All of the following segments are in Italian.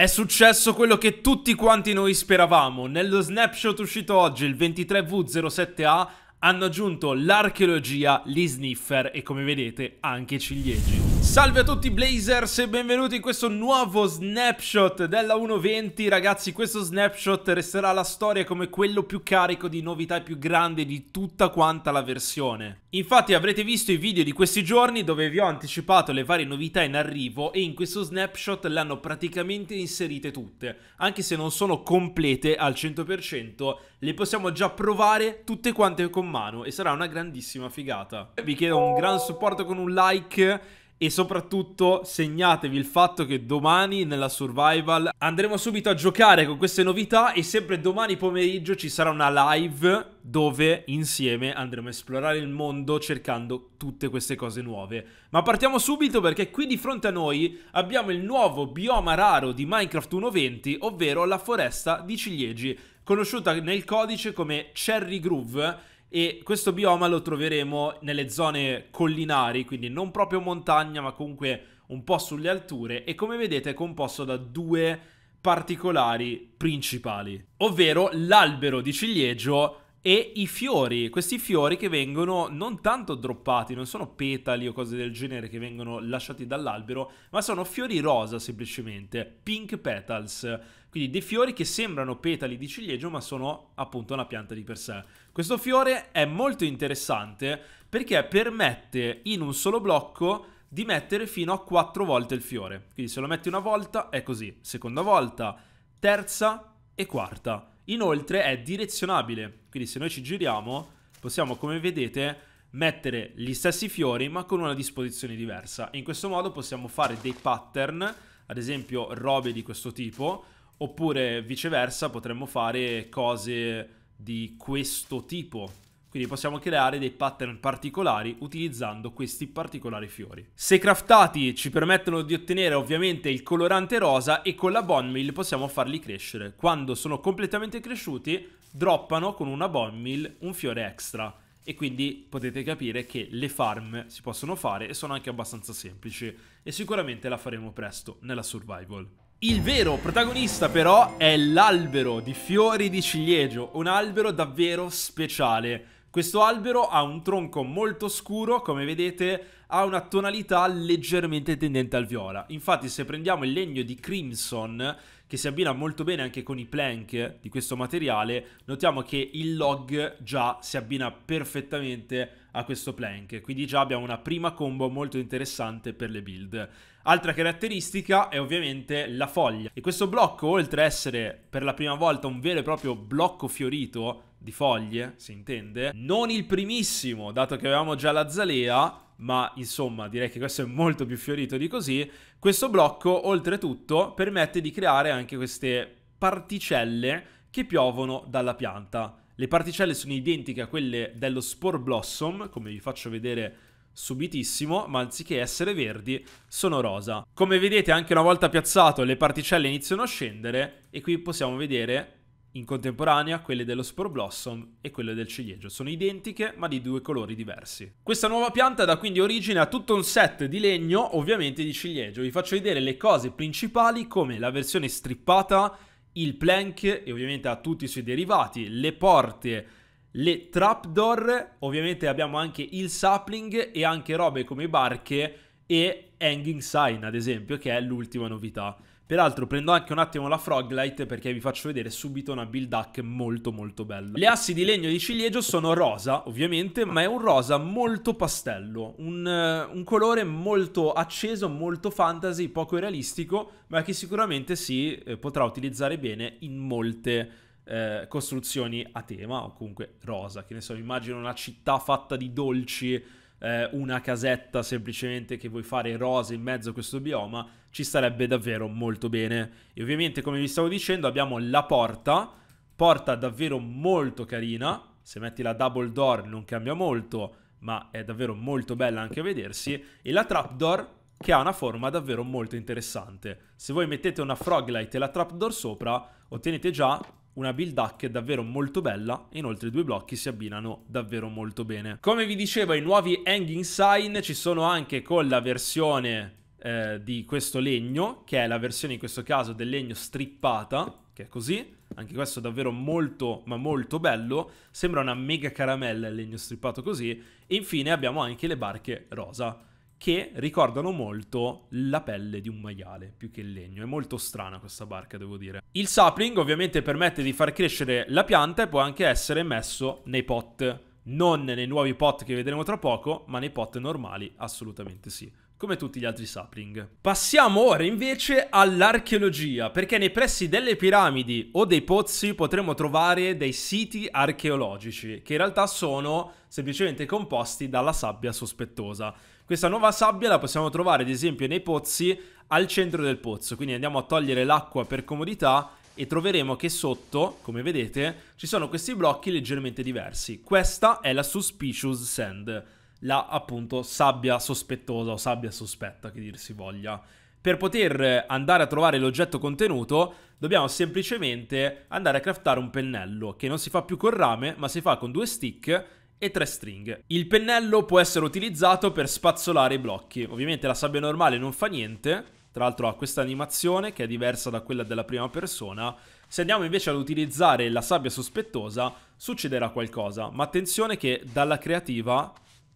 È successo quello che tutti quanti noi speravamo. Nello snapshot uscito oggi, il 23V07A, hanno aggiunto l'archeologia, gli sniffer e come vedete anche i ciliegi. Salve a tutti Blazers e benvenuti in questo nuovo snapshot della 1.20 Ragazzi questo snapshot resterà alla storia come quello più carico di novità e più grande di tutta quanta la versione Infatti avrete visto i video di questi giorni dove vi ho anticipato le varie novità in arrivo e in questo snapshot le hanno praticamente inserite tutte Anche se non sono complete al 100% le possiamo già provare tutte quante con mano e sarà una grandissima figata Vi chiedo un gran supporto con un like e soprattutto segnatevi il fatto che domani nella survival andremo subito a giocare con queste novità e sempre domani pomeriggio ci sarà una live dove insieme andremo a esplorare il mondo cercando tutte queste cose nuove. Ma partiamo subito perché qui di fronte a noi abbiamo il nuovo bioma raro di Minecraft 1.20 ovvero la foresta di ciliegi conosciuta nel codice come Cherry Groove e questo bioma lo troveremo nelle zone collinari, quindi non proprio montagna, ma comunque un po' sulle alture. E come vedete è composto da due particolari principali, ovvero l'albero di ciliegio e i fiori, questi fiori che vengono non tanto droppati, non sono petali o cose del genere che vengono lasciati dall'albero, ma sono fiori rosa semplicemente, pink petals, quindi dei fiori che sembrano petali di ciliegio ma sono appunto una pianta di per sé. Questo fiore è molto interessante perché permette in un solo blocco di mettere fino a quattro volte il fiore, quindi se lo metti una volta è così, seconda volta, terza e quarta. Inoltre è direzionabile, quindi se noi ci giriamo possiamo come vedete mettere gli stessi fiori ma con una disposizione diversa. In questo modo possiamo fare dei pattern, ad esempio robe di questo tipo, oppure viceversa potremmo fare cose di questo tipo quindi possiamo creare dei pattern particolari utilizzando questi particolari fiori. Se craftati ci permettono di ottenere ovviamente il colorante rosa e con la bond mill possiamo farli crescere. Quando sono completamente cresciuti droppano con una bond mill un fiore extra e quindi potete capire che le farm si possono fare e sono anche abbastanza semplici e sicuramente la faremo presto nella survival. Il vero protagonista però è l'albero di fiori di ciliegio, un albero davvero speciale questo albero ha un tronco molto scuro, come vedete ha una tonalità leggermente tendente al viola. Infatti se prendiamo il legno di Crimson, che si abbina molto bene anche con i plank di questo materiale, notiamo che il log già si abbina perfettamente a questo plank, quindi già abbiamo una prima combo molto interessante per le build. Altra caratteristica è ovviamente la foglia e questo blocco oltre ad essere per la prima volta un vero e proprio blocco fiorito di foglie, si intende. Non il primissimo, dato che avevamo già la zalea, ma insomma direi che questo è molto più fiorito di così. Questo blocco oltretutto permette di creare anche queste particelle che piovono dalla pianta. Le particelle sono identiche a quelle dello Spore Blossom, come vi faccio vedere subitissimo, ma anziché essere verdi sono rosa. Come vedete anche una volta piazzato le particelle iniziano a scendere e qui possiamo vedere in contemporanea quelle dello Spore Blossom e quelle del ciliegio. Sono identiche ma di due colori diversi. Questa nuova pianta dà quindi origine a tutto un set di legno, ovviamente di ciliegio. Vi faccio vedere le cose principali come la versione strippata, il plank e ovviamente ha tutti i suoi derivati, le porte, le trapdoor, ovviamente abbiamo anche il sapling e anche robe come barche e hanging sign ad esempio che è l'ultima novità. Peraltro prendo anche un attimo la Froglight perché vi faccio vedere subito una build hack molto molto bella. Le assi di legno di ciliegio sono rosa, ovviamente, ma è un rosa molto pastello, un, uh, un colore molto acceso, molto fantasy, poco realistico, ma che sicuramente si eh, potrà utilizzare bene in molte... Eh, costruzioni a tema o comunque rosa, che ne so, immagino una città fatta di dolci eh, una casetta semplicemente che vuoi fare rosa in mezzo a questo bioma, ci starebbe davvero molto bene. E ovviamente, come vi stavo dicendo, abbiamo la porta, porta davvero molto carina, se metti la double door non cambia molto, ma è davvero molto bella anche a vedersi, e la trapdoor che ha una forma davvero molto interessante. Se voi mettete una froglight e la trapdoor sopra, ottenete già una build hack davvero molto bella e inoltre i due blocchi si abbinano davvero molto bene. Come vi dicevo i nuovi hanging sign ci sono anche con la versione eh, di questo legno, che è la versione in questo caso del legno strippata, che è così, anche questo è davvero molto ma molto bello, sembra una mega caramella il legno strippato così, e infine abbiamo anche le barche rosa che ricordano molto la pelle di un maiale più che il legno. È molto strana questa barca, devo dire. Il sapling ovviamente permette di far crescere la pianta e può anche essere messo nei pot. Non nei nuovi pot che vedremo tra poco, ma nei pot normali assolutamente sì come tutti gli altri sapling. Passiamo ora invece all'archeologia, perché nei pressi delle piramidi o dei pozzi potremo trovare dei siti archeologici, che in realtà sono semplicemente composti dalla sabbia sospettosa. Questa nuova sabbia la possiamo trovare ad esempio nei pozzi al centro del pozzo, quindi andiamo a togliere l'acqua per comodità e troveremo che sotto, come vedete, ci sono questi blocchi leggermente diversi. Questa è la Suspicious Sand, la appunto sabbia sospettosa o sabbia sospetta che dir si voglia. Per poter andare a trovare l'oggetto contenuto dobbiamo semplicemente andare a craftare un pennello che non si fa più col rame ma si fa con due stick e tre stringhe. Il pennello può essere utilizzato per spazzolare i blocchi. Ovviamente la sabbia normale non fa niente, tra l'altro ha questa animazione che è diversa da quella della prima persona. Se andiamo invece ad utilizzare la sabbia sospettosa succederà qualcosa, ma attenzione che dalla creativa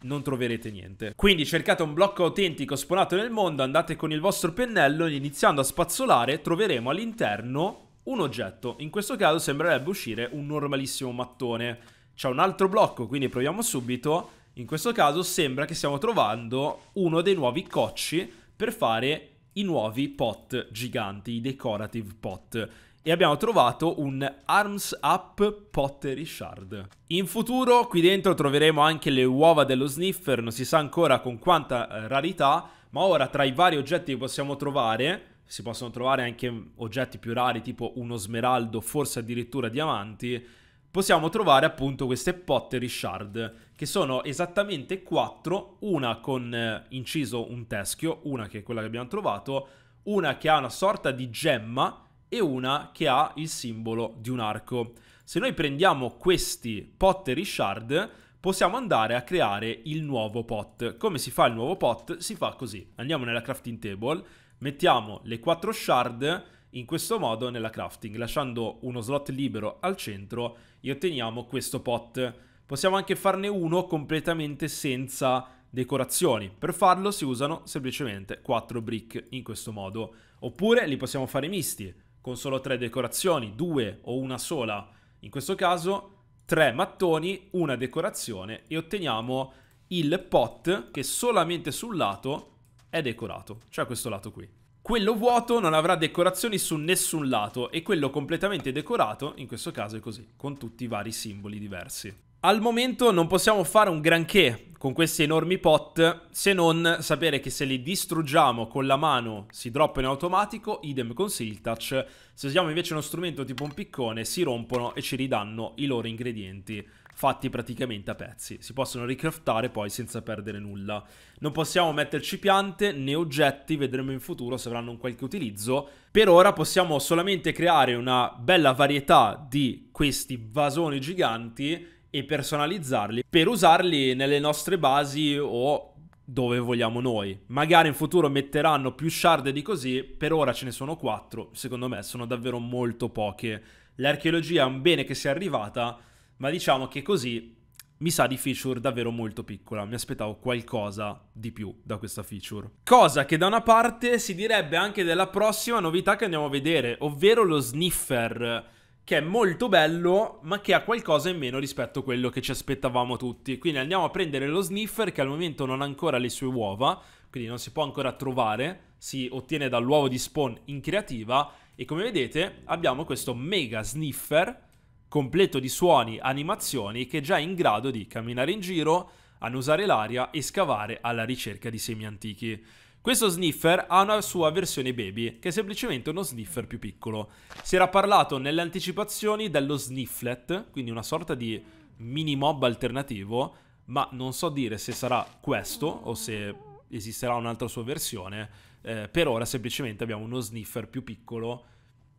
non troverete niente. Quindi cercate un blocco autentico sponato nel mondo, andate con il vostro pennello e iniziando a spazzolare troveremo all'interno un oggetto. In questo caso sembrerebbe uscire un normalissimo mattone. C'è un altro blocco, quindi proviamo subito. In questo caso sembra che stiamo trovando uno dei nuovi cocci per fare i nuovi pot giganti, i decorative pot e abbiamo trovato un Arms Up Pottery Shard. In futuro qui dentro troveremo anche le uova dello sniffer, non si sa ancora con quanta eh, rarità, ma ora tra i vari oggetti che possiamo trovare, si possono trovare anche oggetti più rari tipo uno smeraldo, forse addirittura diamanti, possiamo trovare appunto queste pottery shard, che sono esattamente quattro, una con eh, inciso un teschio, una che è quella che abbiamo trovato, una che ha una sorta di gemma e una che ha il simbolo di un arco. Se noi prendiamo questi pottery shard, possiamo andare a creare il nuovo pot. Come si fa il nuovo pot? Si fa così. Andiamo nella crafting table, mettiamo le quattro shard in questo modo nella crafting, lasciando uno slot libero al centro e otteniamo questo pot. Possiamo anche farne uno completamente senza decorazioni. Per farlo si usano semplicemente 4 brick in questo modo. Oppure li possiamo fare misti, con solo 3 decorazioni, 2 o una sola. In questo caso 3 mattoni, una decorazione e otteniamo il pot che solamente sul lato è decorato, cioè questo lato qui. Quello vuoto non avrà decorazioni su nessun lato e quello completamente decorato, in questo caso è così, con tutti i vari simboli diversi. Al momento non possiamo fare un granché con questi enormi pot se non sapere che se li distruggiamo con la mano si droppano in automatico, idem con Seal Se usiamo invece uno strumento tipo un piccone si rompono e ci ridanno i loro ingredienti fatti praticamente a pezzi. Si possono ricraftare poi senza perdere nulla. Non possiamo metterci piante né oggetti, vedremo in futuro se avranno un qualche utilizzo. Per ora possiamo solamente creare una bella varietà di questi vasoni giganti e personalizzarli per usarli nelle nostre basi o dove vogliamo noi. Magari in futuro metteranno più shard di così, per ora ce ne sono quattro, secondo me sono davvero molto poche. L'archeologia è un bene che sia arrivata, ma diciamo che così mi sa di feature davvero molto piccola, mi aspettavo qualcosa di più da questa feature. Cosa che da una parte si direbbe anche della prossima novità che andiamo a vedere, ovvero lo sniffer, che è molto bello ma che ha qualcosa in meno rispetto a quello che ci aspettavamo tutti. Quindi andiamo a prendere lo sniffer che al momento non ha ancora le sue uova, quindi non si può ancora trovare, si ottiene dall'uovo di spawn in creativa e come vedete abbiamo questo mega sniffer completo di suoni, animazioni che è già è in grado di camminare in giro, annusare l'aria e scavare alla ricerca di semi antichi. Questo sniffer ha una sua versione baby, che è semplicemente uno sniffer più piccolo. Si era parlato nelle anticipazioni dello snifflet, quindi una sorta di mini mob alternativo, ma non so dire se sarà questo o se esisterà un'altra sua versione. Eh, per ora semplicemente abbiamo uno sniffer più piccolo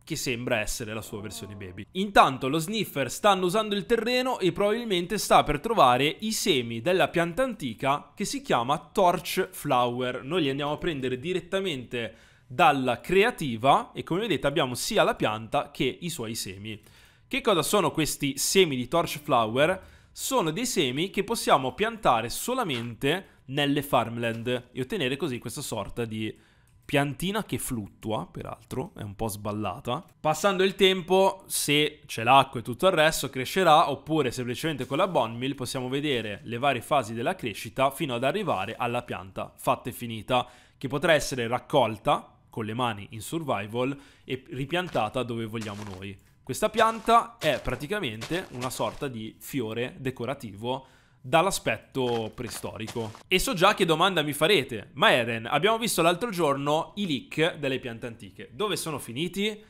che sembra essere la sua versione baby. Intanto lo sniffer stanno usando il terreno e probabilmente sta per trovare i semi della pianta antica che si chiama Torch Flower. Noi li andiamo a prendere direttamente dalla creativa e come vedete abbiamo sia la pianta che i suoi semi. Che cosa sono questi semi di Torch Flower? Sono dei semi che possiamo piantare solamente nelle farmland e ottenere così questa sorta di piantina che fluttua, peraltro, è un po' sballata. Passando il tempo, se c'è l'acqua e tutto il resto, crescerà, oppure semplicemente con la bone meal possiamo vedere le varie fasi della crescita fino ad arrivare alla pianta fatta e finita, che potrà essere raccolta con le mani in survival e ripiantata dove vogliamo noi. Questa pianta è praticamente una sorta di fiore decorativo dall'aspetto preistorico. E so già che domanda mi farete, ma Eren, abbiamo visto l'altro giorno i leak delle piante antiche, dove sono finiti?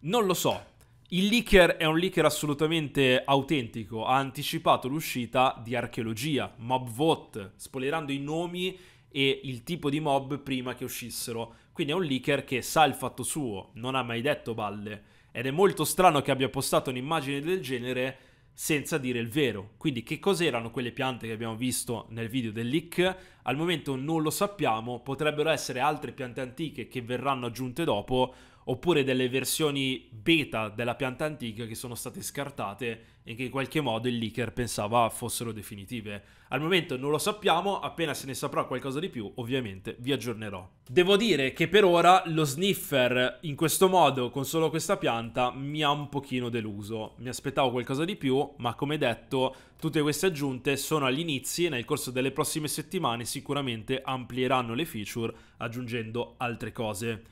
Non lo so. Il leaker è un leaker assolutamente autentico, ha anticipato l'uscita di archeologia, mob vote, spoilerando i nomi e il tipo di mob prima che uscissero. Quindi è un leaker che sa il fatto suo, non ha mai detto balle. Ed è molto strano che abbia postato un'immagine del genere senza dire il vero. Quindi che cos'erano quelle piante che abbiamo visto nel video del leak? Al momento non lo sappiamo, potrebbero essere altre piante antiche che verranno aggiunte dopo oppure delle versioni beta della pianta antica che sono state scartate e che in qualche modo il leaker pensava fossero definitive. Al momento non lo sappiamo, appena se ne saprà qualcosa di più ovviamente vi aggiornerò. Devo dire che per ora lo sniffer in questo modo con solo questa pianta mi ha un pochino deluso, mi aspettavo qualcosa di più ma come detto tutte queste aggiunte sono all'inizio e nel corso delle prossime settimane sicuramente amplieranno le feature aggiungendo altre cose.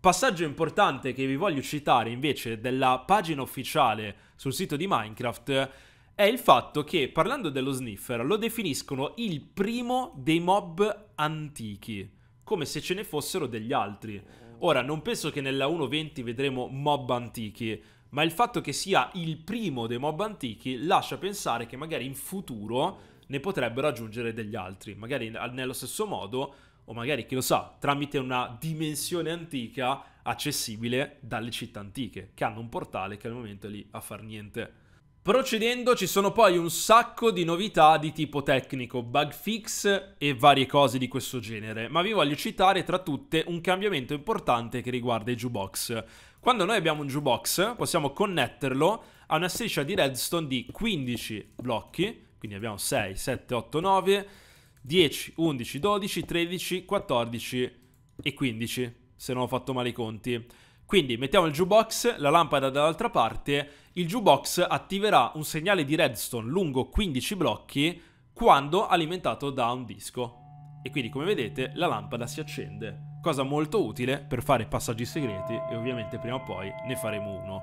Passaggio importante che vi voglio citare invece della pagina ufficiale sul sito di Minecraft è il fatto che, parlando dello sniffer, lo definiscono il primo dei mob antichi, come se ce ne fossero degli altri. Ora, non penso che nella 1.20 vedremo mob antichi, ma il fatto che sia il primo dei mob antichi lascia pensare che magari in futuro ne potrebbero aggiungere degli altri, magari nello stesso modo o magari, chi lo sa, tramite una dimensione antica accessibile dalle città antiche, che hanno un portale che al momento è lì a far niente. Procedendo ci sono poi un sacco di novità di tipo tecnico, bug fix e varie cose di questo genere, ma vi voglio citare tra tutte un cambiamento importante che riguarda i jukebox. Quando noi abbiamo un jukebox possiamo connetterlo a una striscia di redstone di 15 blocchi, quindi abbiamo 6, 7, 8, 9 10, 11, 12, 13, 14 e 15, se non ho fatto male i conti. Quindi mettiamo il jukebox, la lampada dall'altra parte, il jukebox attiverà un segnale di redstone lungo 15 blocchi quando alimentato da un disco. E quindi come vedete la lampada si accende, cosa molto utile per fare passaggi segreti e ovviamente prima o poi ne faremo uno.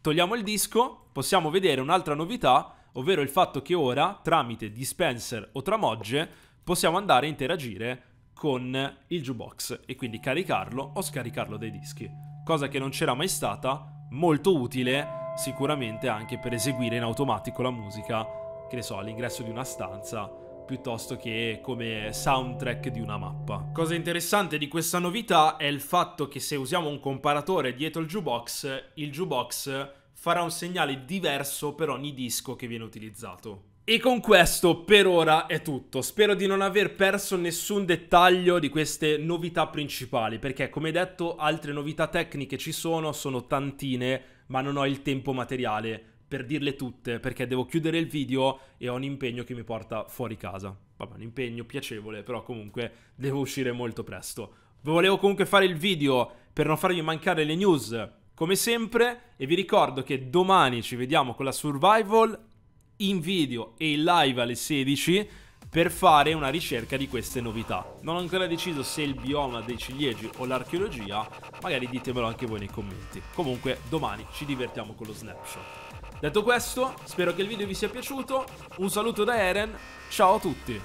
Togliamo il disco, possiamo vedere un'altra novità, ovvero il fatto che ora tramite dispenser o tramogge possiamo andare a interagire con il jukebox e quindi caricarlo o scaricarlo dai dischi, cosa che non c'era mai stata, molto utile sicuramente anche per eseguire in automatico la musica, che ne so, all'ingresso di una stanza piuttosto che come soundtrack di una mappa. Cosa interessante di questa novità è il fatto che se usiamo un comparatore dietro il jukebox, il jukebox farà un segnale diverso per ogni disco che viene utilizzato. E con questo per ora è tutto, spero di non aver perso nessun dettaglio di queste novità principali, perché come detto altre novità tecniche ci sono, sono tantine, ma non ho il tempo materiale per dirle tutte, perché devo chiudere il video e ho un impegno che mi porta fuori casa. Vabbè, un impegno piacevole, però comunque devo uscire molto presto. Volevo comunque fare il video per non farvi mancare le news, come sempre, e vi ricordo che domani ci vediamo con la Survival in video e in live alle 16 per fare una ricerca di queste novità. Non ho ancora deciso se il bioma dei ciliegi o l'archeologia, magari ditemelo anche voi nei commenti. Comunque domani ci divertiamo con lo snapshot. Detto questo, spero che il video vi sia piaciuto, un saluto da Eren, ciao a tutti!